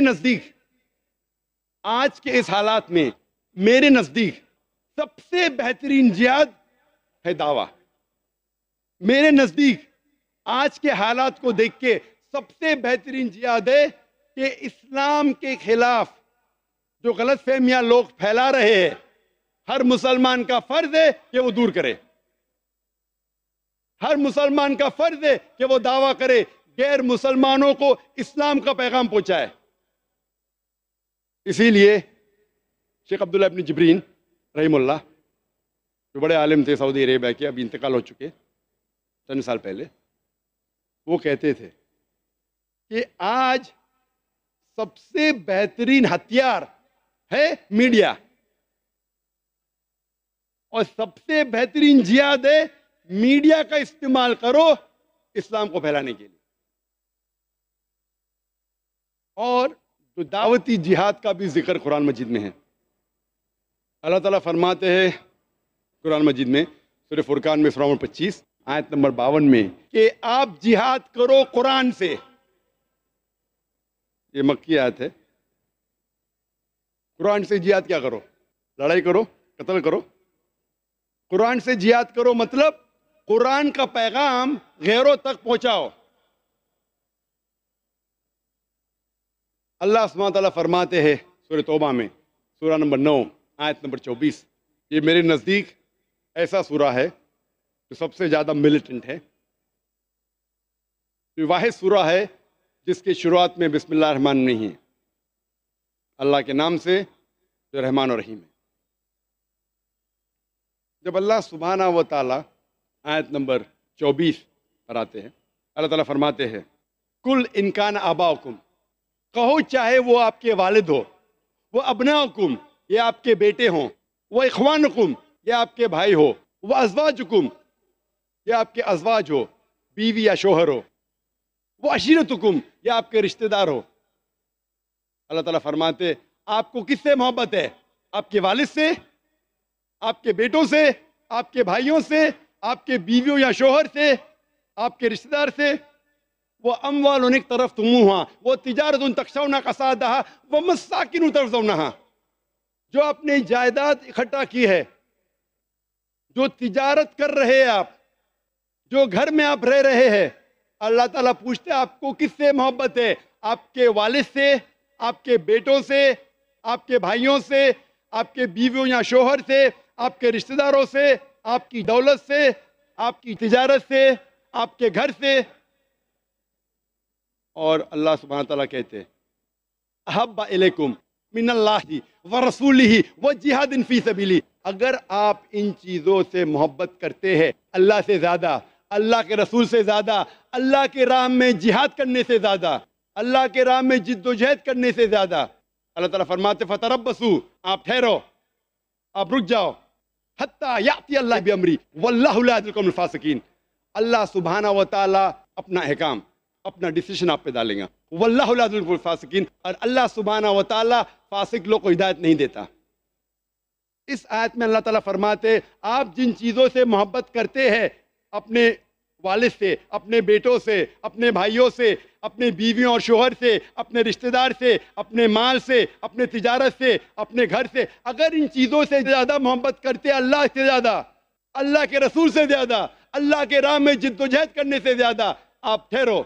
मेरे नजदीक आज के इस हालात में मेरे नजदीक सबसे बेहतरीन जियाद है दावा मेरे नजदीक आज के हालात को देख के सबसे बेहतरीन जियाद है कि इस्लाम के खिलाफ जो गलत फहमियां लोग फैला रहे हैं हर मुसलमान का फर्ज है कि वो दूर करे हर मुसलमान का फर्ज है कि वो दावा करे गैर मुसलमानों को इस्लाम का पैगाम पहुंचाए इसीलिए शेख अब्दुल्ला अपनी जबरीन रहीमुल्ला जो बड़े आलिम थे सऊदी अरेबिया के अभी इंतकाल हो चुके चंद साल पहले वो कहते थे कि आज सबसे बेहतरीन हथियार है मीडिया और सबसे बेहतरीन जियाद है मीडिया का इस्तेमाल करो इस्लाम को फैलाने के लिए और तो दावती जिहाद का भी जिक्र कुरान मजीद में है अल्लाह ताला फरमाते हैं कुरान मजीद में सूर्य फुरकान में फ्राउन पच्चीस आयत नंबर बावन में कि आप जिहाद करो कुरान से ये मक्की आयत है कुरान से जिहाद क्या करो लड़ाई करो कत्ल करो कुरान से जिहाद करो मतलब कुरान का पैगाम गैरों तक पहुंचाओ अल्लाह तला फरमाते हैं सूर तोबा में सूरा नंबर नौ आयत नंबर चौबीस ये मेरे नज़दीक ऐसा सूरा है जो सबसे ज़्यादा मिलिटेंट है वाहिद सूरा है जिसकी शुरुआत में बिस्मिल्लाह रहमान नहीं है अल्लाह के नाम से जो रहमान और रहीम है जब अल्लाह सुबहाना व ताला आयत नंबर चौबीस पर आते हैं अल्लाह ताला फरमाते हैं कुल इनकान आबाकुम कहो चाहे वो आपके वालिद हो वो अपना हुकुम ये आपके बेटे हों वह इखवान हुकुम ये आपके भाई हो वह अजवाज हुकुम ये आपके अजवाज हो बीवी या शोहर हो वह अशीरत हुकुम ये आपके रिश्तेदार हो अल्लाह ताला फरमाते आपको किससे मोहब्बत है आपके वालिद से आपके बेटों से आपके भाइयों से आपके बीवियों या शोहर से आपके रिश्तेदार से तरफ वो साथ اقترفتموها वह تخشون तरफ ومساكن नहा जो आपने जायदाद इकट्ठा की है जो तिजारत कर रहे हैं आप जो घर में आप रह रहे हैं अल्लाह ताला पूछते आपको किससे मोहब्बत है आपके वालिद से आपके बेटों से आपके भाइयों से आपके बीवियों या शोहर से आपके रिश्तेदारों से आपकी दौलत से आपकी तिजारत से आपके घर से और अल्लाह सुबहान तला कहते हैं हब्बाकुम मिनल्लाही व रसूल ही व जिहाद इनफी सबीली अगर आप इन चीज़ों से मोहब्बत करते हैं अल्लाह से ज़्यादा अल्लाह के रसूल से ज़्यादा अल्लाह के राम में जिहाद करने से ज़्यादा अल्लाह के राम में जिद्दोजहद करने से ज़्यादा अल्लाह ताला फरमाते बसू आप ठहरो आप रुक जाओ हत्या याती अल्लाह भी अमरी वल्लाफासकिन अल्लाह सुबहाना व ताला अपना अहकाम अपना डिसीजन आप पे डालेगा वल्लाफासकिन और अल्लाह सुबहाना व ताली फासिक लोग को हिदायत नहीं देता इस आयत में अल्लाह ताला फरमाते आप जिन चीज़ों से मोहब्बत करते हैं अपने वालिद से अपने बेटों से अपने भाइयों से अपने बीवियों और शोहर से अपने रिश्तेदार से अपने माल से अपने तिजारत से अपने घर से अगर इन चीज़ों से ज़्यादा मोहब्बत करते अल्लाह से ज़्यादा अल्लाह के रसूल से ज़्यादा अल्लाह के राह में जिद्दोजहद करने से ज़्यादा आप ठहरो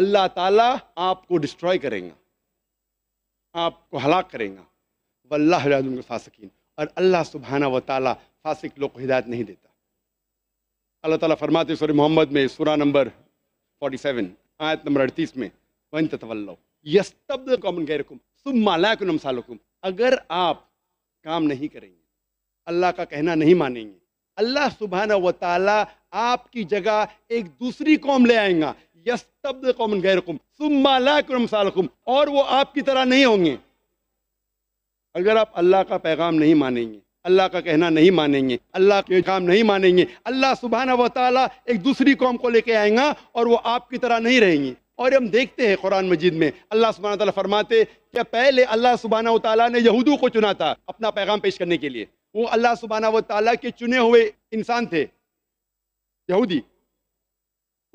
अल्लाह ताला आपको डिस्ट्रॉय करेगा आपको हलाक करेगा वल्लाम फासकिन और अल्लाह सुबहाना व ताला फासिक लोग को हिदायत नहीं देता अल्लाह ताला फरमाते सूर मोहम्मद में सूरा नंबर 47 आयत नंबर अड़तीस में वन तवल्लो यस्तब्द कौमन गैरकुम सुमालाकुम सालकुम अगर आप काम नहीं करेंगे अल्लाह का कहना नहीं मानेंगे अल्लाह सुबहाना व ताला आपकी जगह एक दूसरी कौम ले आएगा और वो आपकी तरह नहीं होंगे अगर आप अल्लाह का पैगाम नहीं मानेंगे अल्लाह का कहना नहीं मानेंगे अल्लाह के काम नहीं मानेंगे अल्लाह सुबहाना व एक दूसरी कौम को लेके आएगा और वो आपकी तरह नहीं रहेंगे और हम देखते हैं कुरान मजीद में अल्लाह सुबहाना तला फरमाते क्या पहले अल्लाह सुबहाना तला ने यहूदू को चुना था अपना पैगाम पेश करने के लिए वो अल्लाह सुबहाना व ताली के चुने हुए इंसान थे यहूदी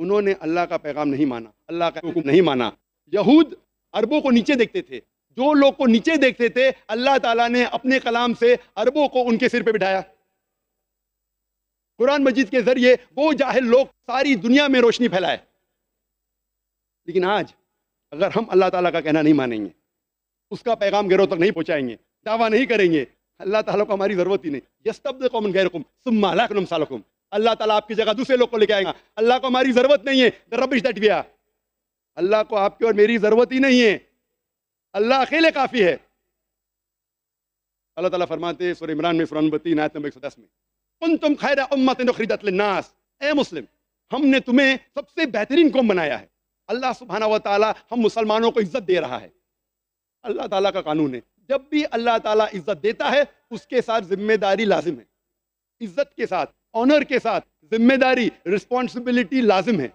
उन्होंने अल्लाह का पैगाम नहीं माना अल्लाह का हुक्म नहीं माना यहूद अरबों को नीचे देखते थे जो लोग को नीचे देखते थे अल्लाह ताला ने अपने कलाम से अरबों को उनके सिर पे बिठाया कुरान मजीद के जरिए वो जाहिल लोग सारी दुनिया में रोशनी फैलाए लेकिन आज अगर हम अल्लाह ताला का कहना नहीं मानेंगे उसका पैगाम गैरों तक नहीं पहुंचाएंगे दावा नहीं करेंगे अल्लाह ताला को हमारी ज़रूरत ही नहीं यस्तब्द कौम गैरकुम सुम्मा सालकुम अल्लाह ताला आपकी जगह दूसरे लोग को लेके आएगा अल्लाह को हमारी ज़रूरत नहीं है द तो रबिश दट गया अल्लाह को आपकी और मेरी ज़रूरत ही नहीं है अल्लाह अकेले काफ़ी है अल्लाह ताला फरमाते सुर इमरान में सुरानबती नायत नंबर एक सौ दस में कुन तुम खैर उम्मत खरीदतनास ए मुस्लिम हमने तुम्हें सबसे बेहतरीन कौम बनाया है अल्लाह सुबहाना व ताली हम मुसलमानों को इज्जत दे रहा है अल्लाह ताला का कानून है जब भी अल्लाह ताला इज्जत देता है उसके साथ जिम्मेदारी लाजिम है इज्जत के साथ ऑनर के साथ जिम्मेदारी रिस्पॉन्सिबिलिटी लाजिम है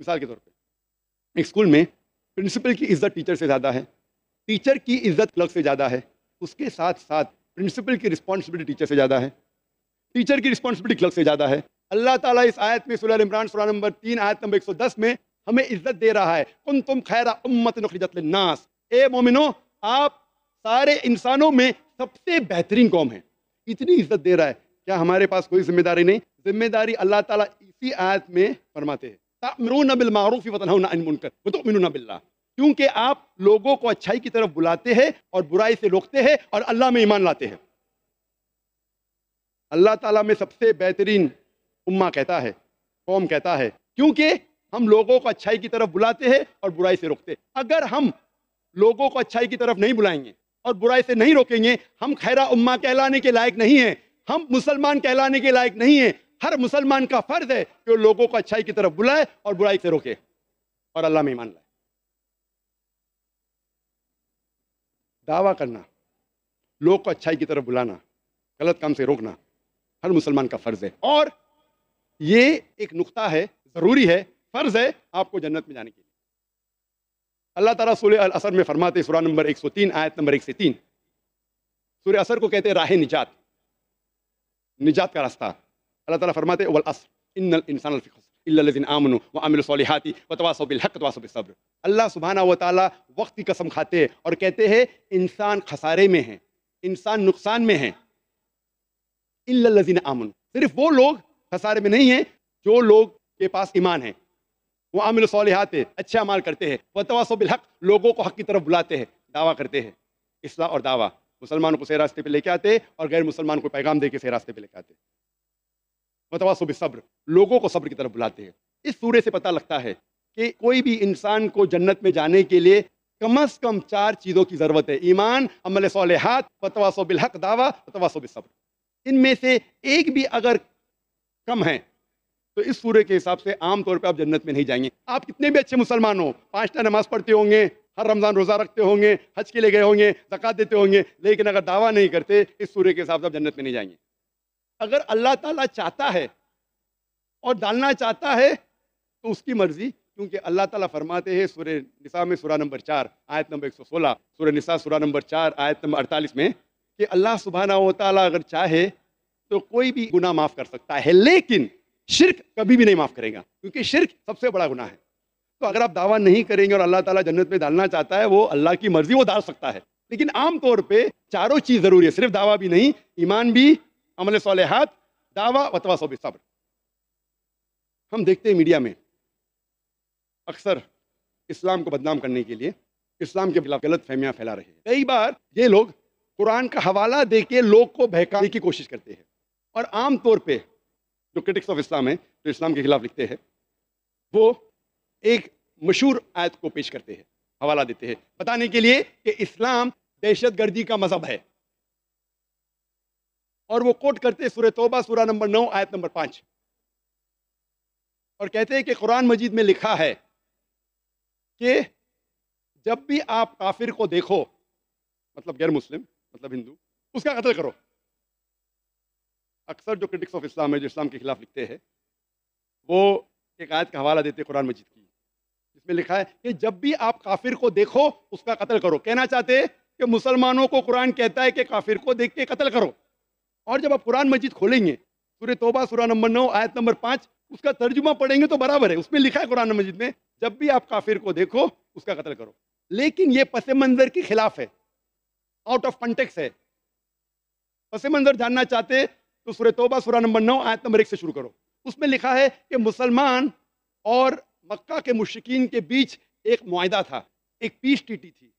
मिसाल के तौर पर एक स्कूल में प्रिंसिपल की इज्जत टीचर से ज़्यादा है टीचर की इज्जत क्लर्क से ज़्यादा है उसके साथ साथ प्रिंसिपल की रिस्पॉन्सिबिलिटी टीचर से ज़्यादा है टीचर की रिस्पॉन्सिबिलिटी क्लर्क से ज़्यादा है अल्लाह ताला इस आयत में सुलह इमरान सुलह नंबर तीन आयत नंबर दस में हमें इज्जत दे रहा है उन तुम खैरा उम्मत नखजत नास ए मोमिनो आप सारे इंसानों में सबसे बेहतरीन कौम है इतनी इज्जत दे रहा है क्या हमारे पास कोई जिम्मेदारी नहीं जिम्मेदारी अल्लाह ताला इसी आयत में फरमाते हैं बिल मारूफ बिल्ला क्योंकि आप लोगों को अच्छाई की तरफ बुलाते हैं और बुराई से रोकते हैं और अल्लाह में ईमान लाते हैं अल्लाह ताला में सबसे बेहतरीन उम्मा कहता है कौम कहता है क्योंकि हम लोगों को अच्छाई की तरफ बुलाते हैं और बुराई से रोकते हैं अगर हम लोगों को अच्छाई की तरफ नहीं बुलाएंगे और बुराई से नहीं रोकेंगे हम खैरा उम्मा कहलाने के लायक नहीं है हम मुसलमान कहलाने के लायक नहीं है हर मुसलमान का फर्ज है कि वो लोगों को अच्छाई की तरफ बुलाए और बुराई से रोके और अल्लाह में ईमान लाए दावा करना लोग को अच्छाई की तरफ बुलाना गलत काम से रोकना हर मुसलमान का फर्ज है और ये एक नुकता है ज़रूरी है फर्ज है आपको जन्नत में जाने के लिए अल्लाह ताला सूर्य असर में फरमाते सुरा नंबर 103 आयत नंबर एक से तीन सूर्य असर को कहते हैं राह निजात निजात का रास्ता अल्लाह ताला फरमाते वल असर इन इंसान व व हक सब्र अल्लाह सुबहाना व ताली वक्त की कसम खाते हैं और कहते हैं इंसान खसारे में है इंसान नुकसान में है इल्लाजिन आमन सिर्फ वो लोग खसारे में नहीं है जो लोग के पास ईमान है वो आमिल सौलिहाते अच्छे अमाल करते हैं वतवासो बिलहक लोगों को हक की तरफ बुलाते हैं दावा करते हैं इसला और दावा मुसलमानों को सही रास्ते पर लेके आते और गैर मुसलमान को पैगाम दे के सही रास्ते पर लेके आते मतवासो सब्र लोगों को सब्र की तरफ बुलाते हैं इस सूर्य से पता लगता है कि कोई भी इंसान को जन्नत में जाने के लिए कम अज कम चार चीज़ों की ज़रूरत है ईमान अमल सोलहत वतवासो बिलहक दावा वतवासो सब्र इनमें से एक भी अगर कम है तो इस सूर्य के हिसाब से आमतौर पर आप जन्नत में नहीं जाएंगे आप कितने भी अच्छे मुसलमान हो पाँच नमाज पढ़ते होंगे हर रमज़ान रोज़ा रखते होंगे हज के लिए गए होंगे जक़ात देते होंगे लेकिन अगर दावा नहीं करते इस सूर्य के हिसाब से आप जन्नत में नहीं जाएंगे अगर अल्लाह ताला चाहता है और डालना चाहता है तो उसकी मर्ज़ी क्योंकि अल्लाह ताला फरमाते हैं सूर्य निसा में सूरा नंबर चार आयत नंबर एक सौ सोलह सूर्य निसा सूरा नंबर चार आयत नंबर अड़तालीस में कि अल्लाह सुबहाना ताला अगर चाहे तो कोई भी गुना माफ़ कर सकता है लेकिन शिरक कभी भी नहीं माफ करेगा क्योंकि शिरक सबसे बड़ा गुना है तो अगर आप दावा नहीं करेंगे और अल्लाह ताला जन्नत में डालना चाहता है वो अल्लाह की मर्जी वो डाल सकता है लेकिन आमतौर पे चारों चीज़ ज़रूरी है सिर्फ दावा भी नहीं ईमान भी अमल सोलहत दावा वतवा सो सब्र हम देखते हैं मीडिया में अक्सर इस्लाम को बदनाम करने के लिए इस्लाम के खिलाफ गलत फहमियां फैला रहे हैं कई बार ये लोग कुरान का हवाला दे के लोग को बहकाने की कोशिश करते हैं और आमतौर पर जो क्रिटिक्स ऑफ इस्लाम है जो इस्लाम के खिलाफ लिखते हैं वो एक मशहूर आयत को पेश करते हैं हवाला देते हैं बताने के लिए कि इस्लाम दहशत गर्दी का मजहब है और वो कोट करते सूर्य तोबा सूरा नंबर नौ आयत नंबर पाँच और कहते हैं कि कुरान मजीद में लिखा है कि जब भी आप काफिर को देखो मतलब गैर मुस्लिम मतलब हिंदू उसका कत्ल करो अक्सर जो क्रिटिक्स ऑफ इस्लाम है जो इस्लाम के खिलाफ लिखते हैं वो एक आयत का हवाला देते कुरान मजिद की जिसमें लिखा है कि जब भी आप काफिर को देखो उसका कत्ल करो कहना चाहते हैं कि मुसलमानों को कुरान कहता है कि काफिर को देख के कत्ल करो और जब आप कुरान मस्जिद खोलेंगे सूर्य तोबा सूरा नंबर नौ आयत नंबर पाँच उसका तर्जुमा पढ़ेंगे तो बराबर है उसमें लिखा है कुरान मस्जिद में जब भी आप काफिर को देखो उसका कत्ल करो लेकिन ये पस मंजर के खिलाफ है आउट ऑफ कंटेक्स है पस मंजर जानना चाहते तो सूर्य तोबा सूर्य नंबर नौ आयत नंबर एक से शुरू करो उसमें लिखा है कि मुसलमान और मक्का के मुश्किन के बीच एक माहा था एक पीस टीटी थी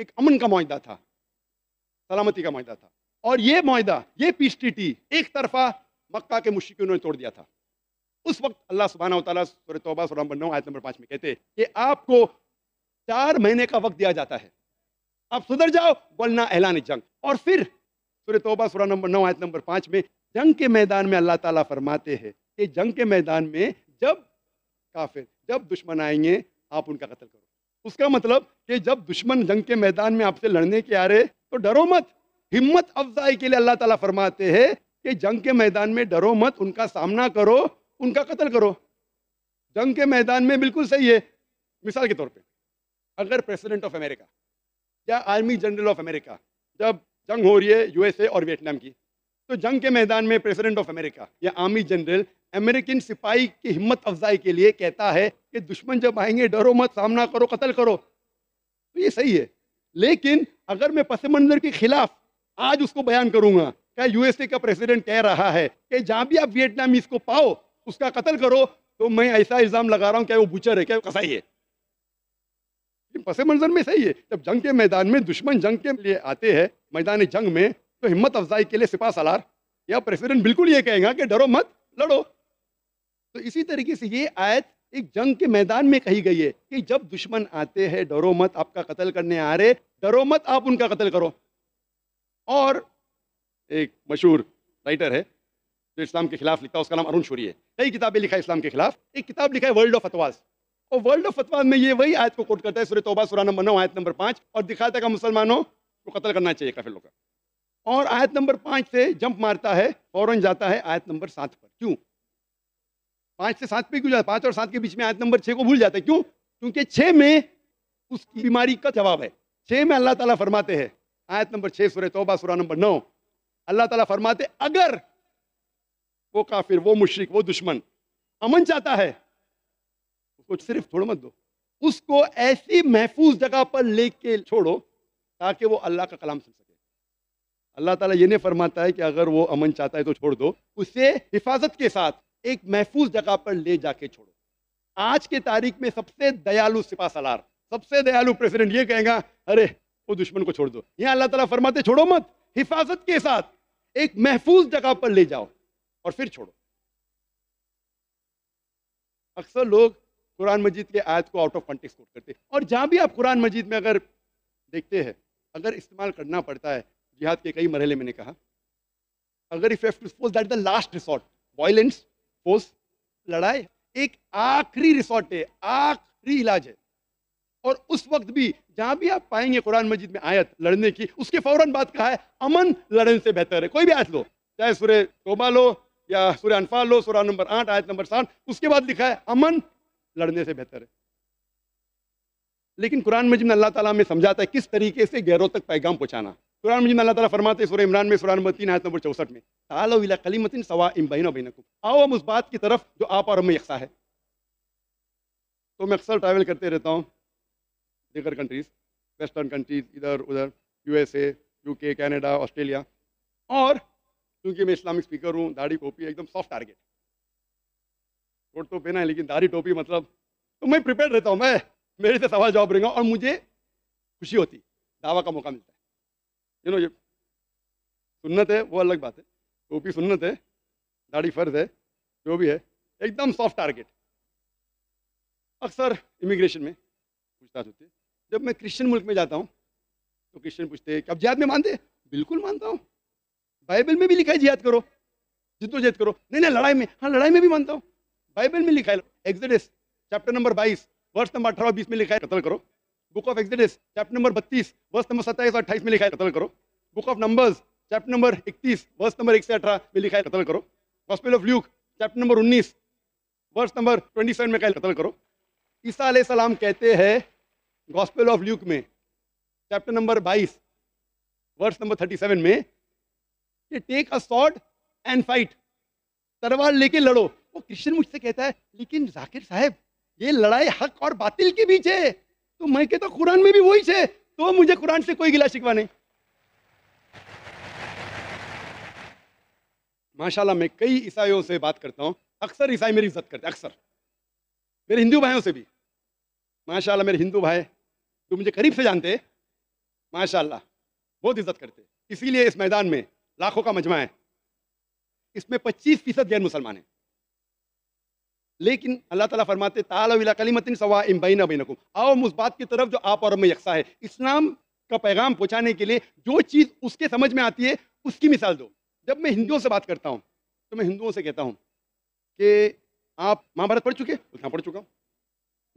एक अमन का माहा था सलामती का माहा था और ये माहा ये पीस टीटी एक तरफा मक्का के मुश्किनों ने तोड़ दिया था उस वक्त अल्लाह सुबहाना तला सुर तोबा सूर्य नंबर नौ आयत नंबर पाँच में कहते कि आपको चार महीने का वक्त दिया जाता है आप सुधर जाओ वरना ऐलान जंग और फिर सुर तोबा सूर्य नंबर नौ आयत नंबर पाँच में जंग के मैदान में अल्लाह ताला फरमाते हैं कि जंग के मैदान में जब काफिर जब दुश्मन आएंगे आप उनका कत्ल करो उसका मतलब कि जब दुश्मन जंग के मैदान में आपसे लड़ने के आ रहे तो डरो मत हिम्मत अफजाई के लिए अल्लाह ताला फरमाते हैं कि जंग के मैदान में डरो मत उनका सामना करो उनका कत्ल करो जंग के मैदान में बिल्कुल सही है मिसाल के तौर पे अगर प्रेसिडेंट ऑफ अमेरिका या आर्मी जनरल ऑफ अमेरिका जब जंग हो रही है यूएसए और वियतनाम की तो जंग के मैदान में प्रेसिडेंट ऑफ अमेरिका या आर्मी जनरल अमेरिकन सिपाही की हिम्मत अफजाई के लिए कहता है कि दुश्मन जब आएंगे डरो मत सामना करो कत्ल करो तो ये सही है लेकिन अगर मैं पस मंजर के खिलाफ आज उसको बयान करूंगा क्या यूएसए का प्रेसिडेंट कह रहा है कि जहां भी आप वियतनाम इसको पाओ उसका कत्ल करो तो मैं ऐसा इल्ज़ाम लगा रहा हूँ क्या वो बुचर है क्या वो कसाई है पस मंजर में सही है जब जंग के मैदान में दुश्मन जंग के लिए आते हैं मैदान जंग में तो हिम्मत अफजाई के लिए सिपा सलार या प्रेसिडेंट बिल्कुल ये कहेगा कि डरो मत लड़ो तो इसी तरीके से ये आयत एक जंग के मैदान में कही गई है कि जब दुश्मन आते हैं डरो मत आपका कत्ल करने आ रहे डरो मत आप उनका कत्ल करो और एक मशहूर राइटर है जो इस्लाम के खिलाफ लिखता है उसका नाम अरुण शूरी है कई किताबें लिखा है इस्लाम के खिलाफ एक किताब लिखा है वर्ल्ड ऑफ फतवास और वर्ल्ड ऑफ फतवास में ये वही आयत को कोट करता है सुरे तोबा सूरा नंबर नौ आयत नंबर पाँच और दिखाता है मुसलमानों को कत्ल करना चाहिए काफी काफिलों का और आयत नंबर पांच से जंप मारता है फौरन जाता है आयत नंबर सात पर क्यों पांच से सात पे क्यों जाता है पांच और सात के बीच में आयत नंबर छह को भूल जाता है क्यों क्योंकि छह में उसकी बीमारी का जवाब है छह में अल्लाह ताला फरमाते हैं आयत नंबर छह सुर तोबा सुरा नंबर नौ अल्लाह ताला फरमाते अगर वो काफिर वो मुश्रिक वो दुश्मन अमन चाहता है उसको सिर्फ छोड़ मत दो उसको ऐसी महफूज जगह पर लेके छोड़ो ताकि वो अल्लाह का कलाम सुन सके अल्लाह ताला ये नहीं फरमाता है कि अगर वो अमन चाहता है तो छोड़ दो उसे हिफाजत के साथ एक महफूज जगह पर ले जाके छोड़ो आज के तारीख में सबसे दयालु सिपा सलार सबसे दयालु प्रेसिडेंट ये कहेगा अरे वो दुश्मन को छोड़ दो यहाँ अल्लाह ताला फरमाते छोड़ो मत हिफाजत के साथ एक महफूज जगह पर ले जाओ और फिर छोड़ो अक्सर लोग कुरान मजीद के आयत को आउट ऑफ कॉन्टेक्स्ट करते हैं और जहाँ भी आप कुरान मजीद में अगर देखते हैं अगर इस्तेमाल करना पड़ता है जिहाद के कई मरहले मैंने कहा अगर if to suppose that the last resort violence force लड़ाई एक आखिरी रिसोर्ट है आखिरी इलाज है और उस वक्त भी जहां भी आप पाएंगे कुरान मजिद में आयत लड़ने की उसके फौरन बात कहा है अमन लड़ने से बेहतर है कोई भी आयत लो चाहे सूर्य तोबा लो या सूर्य अनफाल लो सूर्य नंबर आठ आयत नंबर सात उसके बाद लिखा है अमन लड़ने से बेहतर है लेकिन कुरान मजिद में अल्लाह ताला हमें समझाता है किस तरीके से गैरों तक पैगाम पहुंचाना कुरान मजीद अल्लाह ताला फरमाते हैं सूरह इमरान में सुरान मतीन आयत नंबर चौसठ में ताला कलीमतिन सवा इम बैन बैनकुम आओ हम उस बात की तरफ जो आप और हमें यकसा है तो मैं अक्सर ट्रैवल करते रहता हूँ दीगर कंट्रीज़ वेस्टर्न कंट्रीज इधर उधर यू यूके कनाडा ऑस्ट्रेलिया और क्योंकि मैं इस्लामिक स्पीकर हूँ दाढ़ी टोपी एकदम सॉफ्ट टारगेट कोट तो पहना है लेकिन दाढ़ी टोपी मतलब तो मैं प्रिपेयर रहता हूँ मैं मेरे से सवाल जवाब रहेगा और मुझे खुशी होती दावा का मौका मिलता है यू नो ये सुन्नत है वो अलग बात है टोपी सुन्नत है दाढ़ी फर्ज है जो भी है एकदम सॉफ्ट टारगेट अक्सर इमिग्रेशन में पूछताछ होती है जब मैं क्रिश्चियन मुल्क में जाता हूँ तो क्रिश्चियन पूछते हैं कि जिहाद में मानते बिल्कुल मानता हूँ बाइबल में भी लिखा है जिहाद करो जिद्दोजहद करो नहीं नहीं लड़ाई में हाँ लड़ाई में भी मानता हूँ बाइबल में लिखा है एग्जेडस चैप्टर नंबर बाईस वर्ष नंबर अठारह बीस में लिखा है कत्ल करो book of Exodus chapter number बत्तीस वर्ष नंबर सत्ताईस और अट्ठाईस में लिखा है कतल करो book of numbers chapter number इकतीस वर्ष नंबर एक से अठारह में लिखा है कतल करो gospel of Luke chapter number उन्नीस वर्ष नंबर ट्वेंटी सेवन में कहा कतल करो ईसा सलाम कहते हैं गॉस्पेल ऑफ ल्यूक में चैप्टर नंबर बाईस वर्ष नंबर थर्टी सेवन में कि take a sword and fight तरवार लेके लड़ो वो क्रिश्चियन मुझसे कहता है लेकिन जाकिर साहब ये लड़ाई हक और बातिल के बीच है तो मैं कहता कुरान में भी वही से तो मुझे कुरान से कोई गिला शिकवा नहीं माशाल्लाह मैं कई ईसाइयों से बात करता हूँ अक्सर ईसाई मेरी इज्जत करते अक्सर मेरे हिंदू भाइयों से भी माशाल्लाह मेरे हिंदू भाई जो मुझे करीब से जानते माशाल्लाह बहुत इज्जत करते इसीलिए इस मैदान में लाखों का मजमा है इसमें 25 फीसद गैर मुसलमान हैं लेकिन अल्लाह ताला फरमाते ताला कलीमतिन सवा इम्बैना बैनकुम आओ उस बात की तरफ जो आप और मैं यकसा है इस्लाम का पैगाम पहुँचाने के लिए जो चीज़ उसके समझ में आती है उसकी मिसाल दो जब मैं हिंदुओं से बात करता हूँ तो मैं हिंदुओं से कहता हूँ कि आप महाभारत पढ़ चुके उतना हाँ, पढ़ चुका हूँ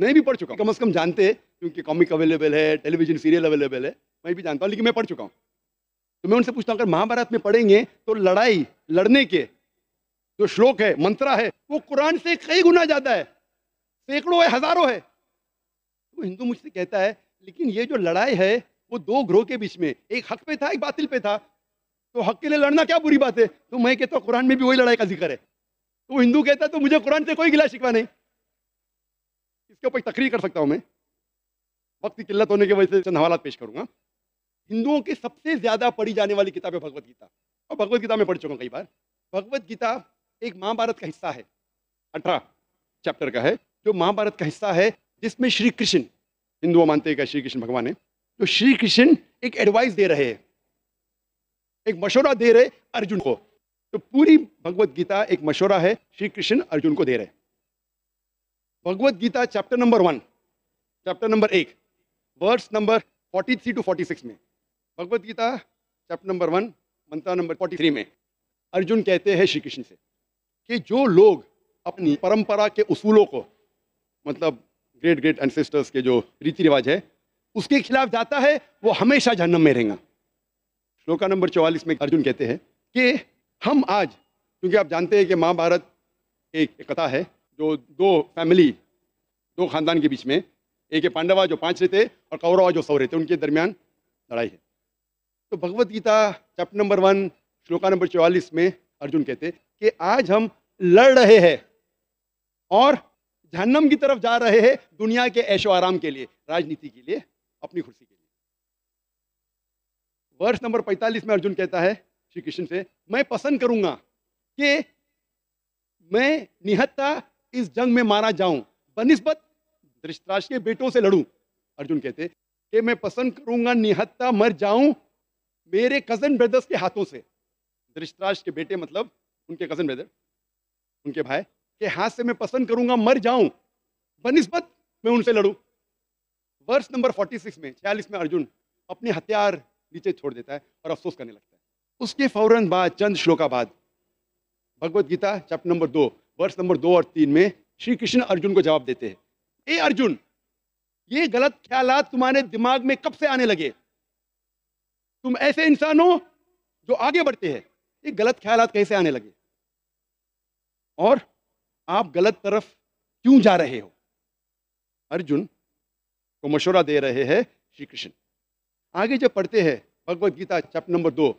नहीं भी पढ़ चुका कम अज़ कम जानते हैं क्योंकि कॉमिक अवेलेबल है टेलीविजन सीरियल अवेलेबल है मैं भी जानता हूँ लेकिन मैं पढ़ चुका हूँ तो मैं उनसे पूछता हूँ अगर महाभारत में पढ़ेंगे तो लड़ाई लड़ने के जो श्लोक है मंत्रा है वो कुरान से कई गुना ज़्यादा है सैकड़ों है हज़ारों है वो हिंदू मुझसे कहता है लेकिन ये जो लड़ाई है वो दो ग्रोह के बीच में एक हक पे था एक बातिल पे था तो हक के लिए लड़ना क्या बुरी बात है तो मैं कहता हूँ कुरान में भी वही लड़ाई का जिक्र है तो वो हिंदू कहता है तो मुझे कुरान से कोई गिला शिकवा नहीं इसके ऊपर तकरीर कर सकता हूँ मैं वक्त की किल्लत होने की वजह से चंद हवाला पेश करूँगा हिंदुओं की सबसे ज़्यादा पढ़ी जाने वाली किताब है भगवत गीता और भगवत गीता में पढ़ चुका हूँ कई बार भगवत गीता एक महाभारत का हिस्सा है अठारह चैप्टर का है जो महाभारत का हिस्सा है जिसमें श्री कृष्ण हिंदुओं मानते हैं श्री कृष्ण भगवान है तो श्री कृष्ण एक एडवाइस दे रहे हैं एक मशोरा दे रहे अर्जुन को तो पूरी भगवत गीता एक मशोरा है श्री कृष्ण अर्जुन को दे रहे Bhagavad Gita chapter number one chapter number एक verse number forty three to forty six में Bhagavad Gita chapter number one mantra number forty three में अर्जुन कहते हैं श्री कृष्ण से कि जो लोग अपनी हम्म। परंपरा के उसूलों को मतलब ग्रेट ग्रेट एंसेस्टर्स के जो रीति रिवाज है उसके खिलाफ जाता है वो हमेशा जहन्नम में रहेगा श्लोका नंबर चौवालीस में अर्जुन कहते हैं कि हम आज क्योंकि आप जानते हैं कि महाभारत एक, एक कथा है जो दो फैमिली दो खानदान के बीच में एक है पांडवा जो पांच रहते और कौरवा जो सौ रहते उनके दरमियान लड़ाई है तो Bhagavad Gita chapter number one shloka number चौवालीस में अर्जुन कहते कि आज हम लड़ रहे हैं और जहन्नम की तरफ जा रहे हैं दुनिया के ऐशो आराम के लिए राजनीति के लिए अपनी कुर्सी के लिए वर्ष नंबर 45 में अर्जुन कहता है श्री कृष्ण से मैं पसंद करूंगा कि मैं निहत्ता इस जंग में मारा जाऊं बनिस्बत धृष्टराज के बेटों से लड़ूं अर्जुन कहते कि मैं पसंद करूंगा निहत्ता मर जाऊं मेरे कजन ब्रदर्स के हाथों से धृष्टराज के बेटे मतलब उनके कजन ब्रदर उनके भाई के हाथ से मैं पसंद करूंगा मर जाऊं बनिस्बत मैं उनसे लड़ू वर्ष नंबर 46 में छियालीस में अर्जुन अपने हथियार नीचे छोड़ देता है और अफसोस करने लगता है उसके फौरन बाद चंद श्लोका बाद भगवत गीता चैप्टर नंबर दो वर्ष नंबर दो और तीन में श्री कृष्ण अर्जुन को जवाब देते हैं ए अर्जुन ये गलत ख्याल तुम्हारे दिमाग में कब से आने लगे तुम ऐसे इंसान हो जो आगे बढ़ते हैं ये गलत ख्याल कैसे आने लगे और आप गलत तरफ क्यों जा रहे हो अर्जुन को मशुरा दे रहे हैं श्री कृष्ण आगे जब पढ़ते हैं भगवत गीता चैप्टर नंबर दो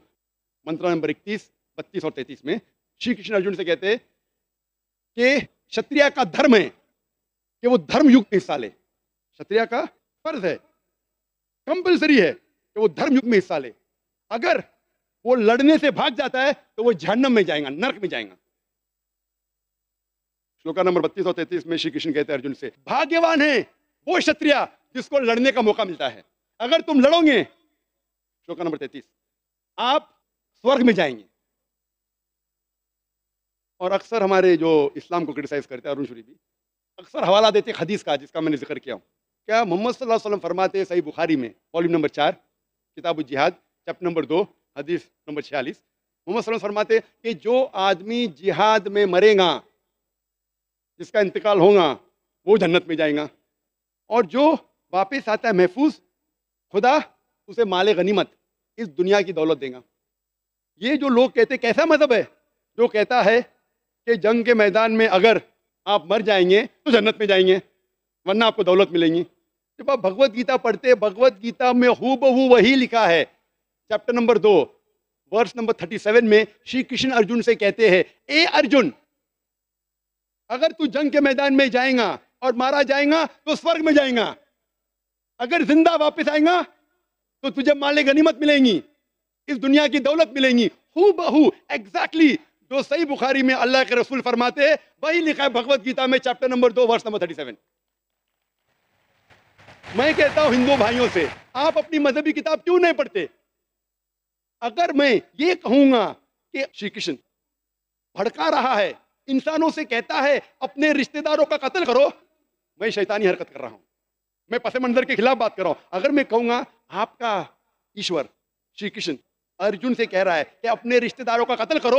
मंत्रा नंबर इकतीस बत्तीस और तैतीस में श्री कृष्ण अर्जुन से कहते हैं कि क्षत्रिया का धर्म है कि वो धर्म युग में हिस्सा ले क्षत्रिया का फर्ज है कंपलसरी है कि वो धर्म युग में हिस्सा ले अगर वो लड़ने से भाग जाता है तो वो जहन्नम में जाएगा नर्क में जाएगा श्लोका नंबर बत्तीस और तैतीस में श्री कृष्ण कहते हैं अर्जुन से भाग्यवान है वो क्षत्रिय जिसको लड़ने का मौका मिलता है अगर तुम लड़ोगे श्लोका नंबर तैतीस आप स्वर्ग में जाएंगे और अक्सर हमारे जो इस्लाम को क्रिटिसाइज करते हैं अरुण शुरी भी अक्सर हवाला देते हैं हदीस का जिसका मैंने जिक्र किया हूँ क्या मोहम्मद सल्लल्लाहु अलैहि वसल्लम फरमाते हैं सही बुखारी में वॉल्यूम नंबर चार किताब जिहाद चैप्टर नंबर दो हदीस नंबर छियालीस मोहम्मद सल्लल्लाहु अलैहि वसल्लम फरमाते कि जो आदमी जिहाद में मरेगा जिसका इंतकाल होगा वो जन्नत में जाएगा और जो वापस आता है महफूज खुदा उसे माले गनीमत इस दुनिया की दौलत देगा ये जो लोग कहते कैसा मज़हब है जो कहता है कि जंग के मैदान में अगर आप मर जाएंगे तो जन्नत में जाएंगे वरना आपको दौलत मिलेंगी जब आप भगवत गीता पढ़ते भगवत गीता में हु बहू वही लिखा है चैप्टर नंबर दो वर्ष नंबर थर्टी सेवन में श्री कृष्ण अर्जुन से कहते हैं ए अर्जुन अगर तू जंग के मैदान में जाएगा और मारा जाएगा तो स्वर्ग में जाएगा अगर जिंदा वापस आएगा तो तुझे माले गनीमत मिलेंगी इस दुनिया की दौलत मिलेंगी हु बहू एग्जैक्टली जो सही बुखारी में अल्लाह के रसूल फरमाते हैं वही लिखा है भगवत गीता में चैप्टर नंबर दो वर्ष नंबर थर्टी सेवन मैं कहता हूं हिंदू भाइयों से आप अपनी मजहबी किताब क्यों नहीं पढ़ते अगर मैं ये कहूंगा कि श्री कृष्ण भड़का रहा है इंसानों से कहता है अपने रिश्तेदारों का कत्ल करो मैं शैतानी हरकत कर रहा हूं मैं पसे मंजर के खिलाफ बात कर रहा हूं अगर मैं कहूंगा आपका ईश्वर श्री कृष्ण अर्जुन से कह रहा है कि अपने रिश्तेदारों का कत्ल करो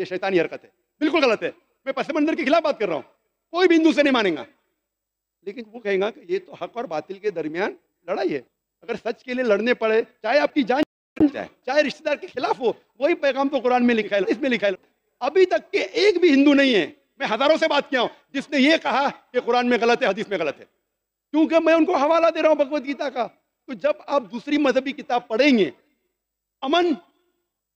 ये शैतानी हरकत है बिल्कुल गलत है मैं पसे मंजर के खिलाफ बात कर रहा हूं कोई भी हिंदू से नहीं मानेगा लेकिन वो कहेगा कि ये तो हक और बातिल के दरमियान लड़ाई है अगर सच के लिए लड़ने पड़े चाहे आपकी जान चाहे रिश्तेदार के खिलाफ हो वही पैगाम तो कुरान में लिखा है इसमें लिखा है अभी तक के एक भी हिंदू नहीं है मैं हजारों से बात किया हूं जिसने ये कहा कि कुरान में गलत है हदीस में गलत है क्योंकि मैं उनको हवाला दे रहा हूं भगवत गीता का तो जब आप दूसरी मजहबी किताब पढ़ेंगे अमन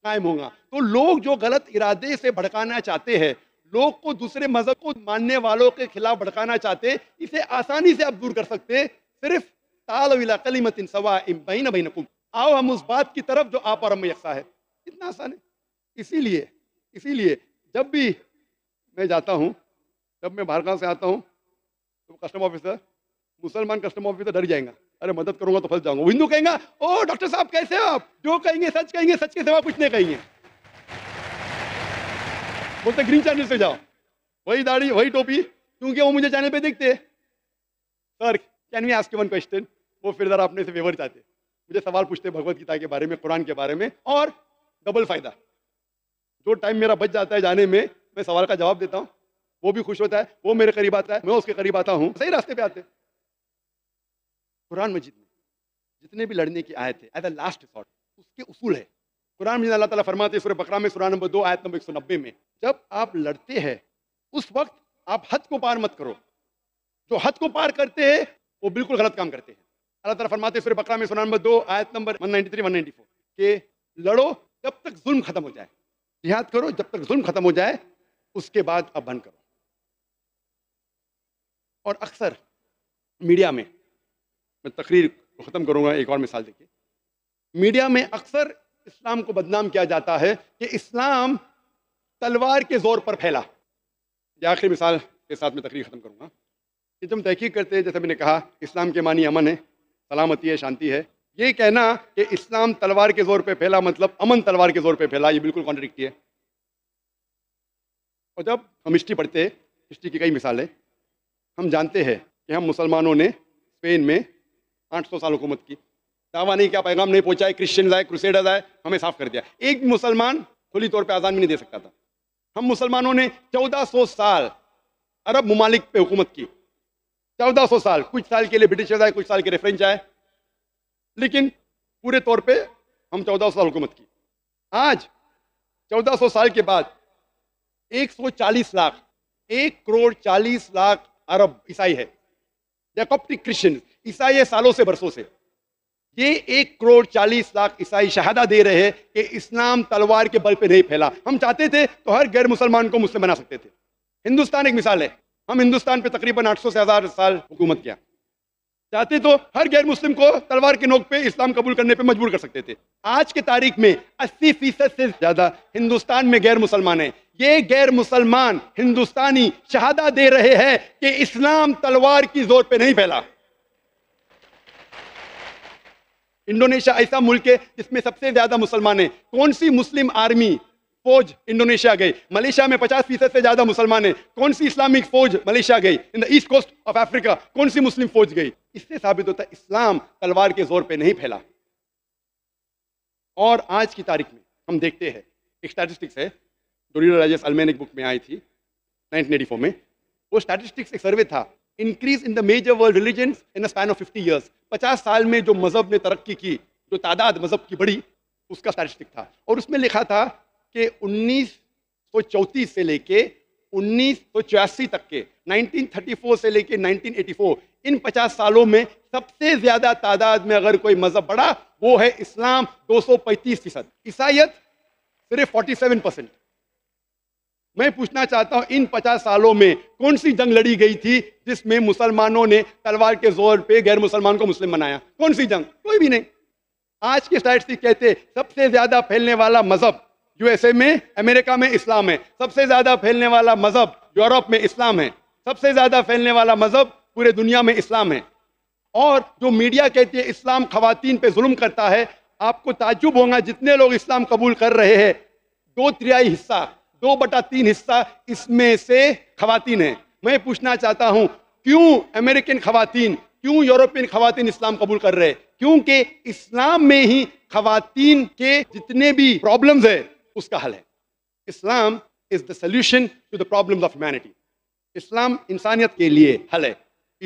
कायम होगा तो लोग जो गलत इरादे से भड़काना चाहते हैं लोग को दूसरे मजहब को मानने वालों के खिलाफ भड़काना चाहते इसे आसानी से आप दूर कर सकते सिर्फ तालविला सवा बहन बहन आओ हम उस बात की तरफ जो आप और हम यकसा है इतना आसान है इसीलिए इसीलिए जब भी मैं जाता हूँ जब मैं बाहर से आता हूँ तो कस्टम ऑफिसर मुसलमान कस्टम ऑफिसर डर जाएगा अरे मदद करूंगा तो फंस जाऊंगा हिंदू कहेंगे ओ डॉक्टर साहब कैसे हो आप जो कहेंगे सच कहेंगे सच के सेवा कुछ नहीं कहेंगे बोलते ग्रीन चैनल से जाओ वही दाढ़ी वही टोपी क्योंकि वो मुझे चैनल पे देखते sir can we ask one question वो फिर जरा अपने से वेवर चाहते मुझे सवाल पूछते भगवत गीता के बारे में कुरान के बारे में और डबल फायदा जो टाइम मेरा बच जाता है जाने में मैं सवाल का जवाब देता हूँ वो भी खुश होता है वो मेरे करीब आता है मैं उसके करीब आता हूँ सही रास्ते पे आते कुरान मजिद में जितने भी लड़ने की आयत है एज अ लास्ट शॉट उसके उसूल है कुरान मजिद अल्लाह ताला फरमाते सूरह बकरा में सूरह नंबर दो आयत नंबर एक सौ नब्बे में जब आप लड़ते हैं उस वक्त आप हद को पार मत करो जो हद को पार करते हैं वो बिल्कुल गलत काम करते हैं अल्लाह ताला फरमाते सूरह बकरा में सूरह नंबर दो आयत number one ninety three one ninety four के लड़ो जब तक जुल्म खत्म हो जाए जिहाद करो जब तक जुल्म खत्म हो जाए उसके बाद अब बंद करो और अक्सर मीडिया में मैं तकरीर ख़त्म करूँगा एक और मिसाल देखिए मीडिया में अक्सर इस्लाम को बदनाम किया जाता है कि इस्लाम तलवार के ज़ोर पर फैला ये आखिरी मिसाल के साथ मैं तकरीर ख़त्म करूँगा कि जब हम तहकीक करते हैं जैसे मैंने कहा इस्लाम के मानी अमन है सलामती है शांति है ये कहना कि इस्लाम तलवार के जोर पे फैला मतलब अमन तलवार के जोर पे फैला ये बिल्कुल कॉन्ट्रिक्टी है और जब हम हिस्ट्री पढ़ते हैं हिस्ट्री की कई मिसालें हम जानते हैं कि हम मुसलमानों ने स्पेन में 800 साल हुकूमत की दावा नहीं क्या पैगाम नहीं पहुंचाए क्रिश्चियन आए क्रुसेडर्स आए हमें साफ कर दिया एक मुसलमान खुली तौर पर आज़ान भी नहीं दे सकता था हम मुसलमानों ने 1400 साल अरब ममालिक पे हुकूमत की 1400 साल कुछ साल के लिए ब्रिटिशर्स आए कुछ साल के लिए फ्रेंच आए लेकिन पूरे तौर पे हम 1400 साल हुकूमत की आज 1400 साल के बाद 140 लाख एक करोड़ 40 लाख अरब ईसाई है कॉप्टिक क्रिश्चियन ईसाई है सालों से बरसों से ये एक करोड़ चालीस लाख ईसाई शहादा दे रहे हैं कि इस्लाम तलवार के बल पे नहीं फैला हम चाहते थे तो हर गैर मुसलमान को मुस्लिम बना सकते थे हिंदुस्तान एक मिसाल है हम हिंदुस्तान पे तकरीबन 800 से हज़ार साल हुकूमत किया चाहते तो हर गैर मुस्लिम को तलवार के नोक पे इस्लाम कबूल करने पे मजबूर कर सकते थे आज की तारीख में 80 फीसद से ज़्यादा हिंदुस्तान में गैर मुसलमान हैं ये गैर मुसलमान हिंदुस्तानी शहादा दे रहे हैं कि इस्लाम तलवार की जोर पे नहीं फैला इंडोनेशिया ऐसा मुल्क है जिसमें सबसे ज़्यादा मुसलमान है कौन सी मुस्लिम आर्मी फौज इंडोनेशिया गई मलेशिया में 50 फीसद से ज्यादा मुसलमान है कौन सी इस्लामिक फौज मलेशिया गई in the east coast of Africa कौन सी मुस्लिम फौज गई इससे साबित होता है इस्लाम तलवार के जोर पे नहीं फैला और आज की तारीख में हम देखते हैं एक स्टैटिस्टिक्स है डोरियो राजेश अलमेनिक बुक में आई थी नाइनटीन में वो स्टैटिस्टिक्स एक सर्वे था increase in the major world religion in the span of fifty years पचास साल में जो मजहब ने तरक्की की जो तादाद मजहब की बढ़ी उसका स्टैटिस्टिक था और उसमें लिखा था कि उन्नीस से लेके उन्नीस तक के 1934 से लेके 1984 इन 50 सालों में सबसे ज़्यादा तादाद में अगर कोई मज़हब बढ़ा वो है इस्लाम 235 फीसद ईसाइत सिर्फ 47 परसेंट मैं पूछना चाहता हूं इन 50 सालों में कौन सी जंग लड़ी गई थी जिसमें मुसलमानों ने तलवार के जोर पे गैर मुसलमान को मुस्लिम बनाया कौन सी जंग कोई भी नहीं आज के साइड से कहते सबसे ज़्यादा फैलने वाला मज़हब यूएसए में अमेरिका में इस्लाम है सबसे ज्यादा फैलने वाला मजहब यूरोप में इस्लाम है सबसे ज्यादा फैलने वाला मजहब पूरे दुनिया में इस्लाम है और जो मीडिया कहती है इस्लाम खवतिन पे जुल्म करता है आपको ताजुब होगा जितने लोग इस्लाम कबूल कर रहे हैं दो त्रियाई हिस्सा दो बटा तीन हिस्सा इसमें से खवतिन है मैं पूछना चाहता हूँ क्यों अमेरिकन खवतिन क्यों यूरोपियन खवतिन इस्लाम कबूल कर रहे हैं क्योंकि इस्लाम में ही खवतिन के जितने भी प्रॉब्लम्स है उसका हल है Islam is the solution to the problem of humanity इस्लाम इंसानियत के लिए हल है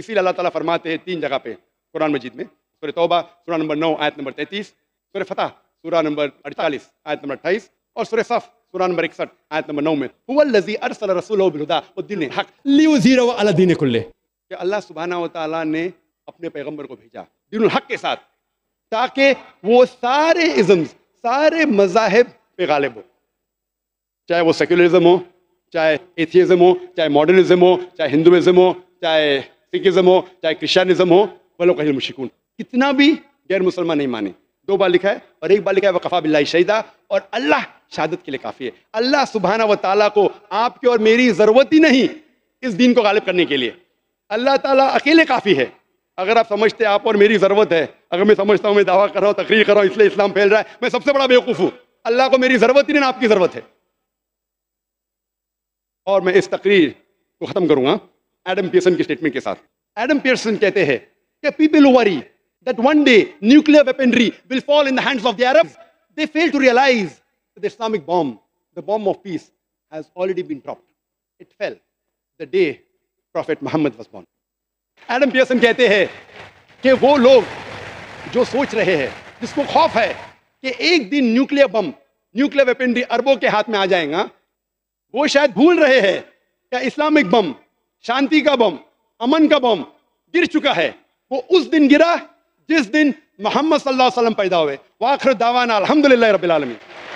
इसीलिए अल्लाह ताला फरमाते हैं तीन जगह पे कुरान मजीद में सूर्य तोबा सूर्य नंबर नौ आयत नंबर तैतीस सूर्य फतह सूर्य नंबर अड़तालीस आयत नंबर अट्ठाईस और सूर्य सफ़ सूरा नंबर इकसठ आयत नंबर नौ में हुजी अरसल रसूल उद्दीन हक लियुज़ीरहु अला दीन कुल्ले कि अल्लाह सुबहाना व तआला ने अपने पैगंबर को भेजा दीनुल हक के साथ ताकि वो सारे इज़म्स सारे मज़ाहिब पे गालिब हो चाहे वो सेकुलरिज्म हो चाहे एथियज़म हो चाहे मॉडर्निज्म हो चाहे हिंदुज़म हो चाहे सिखिज़म हो चाहे क्रिश्चियनिज्म हो वलो कहीं मुशिकून कितना भी गैर मुसलमान नहीं माने दो बार लिखा है और एक बार लिखा है वकफ़ा बिल्ला शहीदा और अल्लाह शहादत के लिए काफ़ी है अल्लाह सुबहाना व ताली को आपकी और मेरी ज़रूरत ही नहीं इस दिन को गालिब करने के लिए अल्लाह ताली अकेले काफ़ी है अगर आप समझते हैं आप और मेरी ज़रूरत है अगर मैं समझता हूँ मैं दावा कर रहा हूँ तकरीर कर रहा हूँ इसलिए इस्लाम फैल रहा है मैं सबसे बड़ा बेवकूफ़ हूँ अल्लाह को मेरी ज़रूरत ही नहीं आपकी ज़रूरत है और मैं इस तकरीर को ख़त्म करूंगा एडम पियर्सन की स्टेटमेंट के साथ एडम पियर्सन कहते हैं कि people worry that one day nuclear weaponry will fall in the hands of the Arab they fail to realise the Islamic bomb the bomb of peace has already been dropped it fell the day prophet Mohammed was born Adam Pearson कहते हैं कि वो लोग जो सोच रहे हैं जिसको खौफ है कि एक दिन न्यूक्लियर बम न्यूक्लियर वेपनरी अरबों के हाथ में आ जाएगा वो शायद भूल रहे हैं क्या इस्लामिक बम शांति का बम अमन का बम गिर चुका है वो उस दिन गिरा जिस दिन मोहम्मद सल्लल्लाहु अलैहि वसल्लम पैदा हुए वाखर दावाना अलहमदिल्ला रबी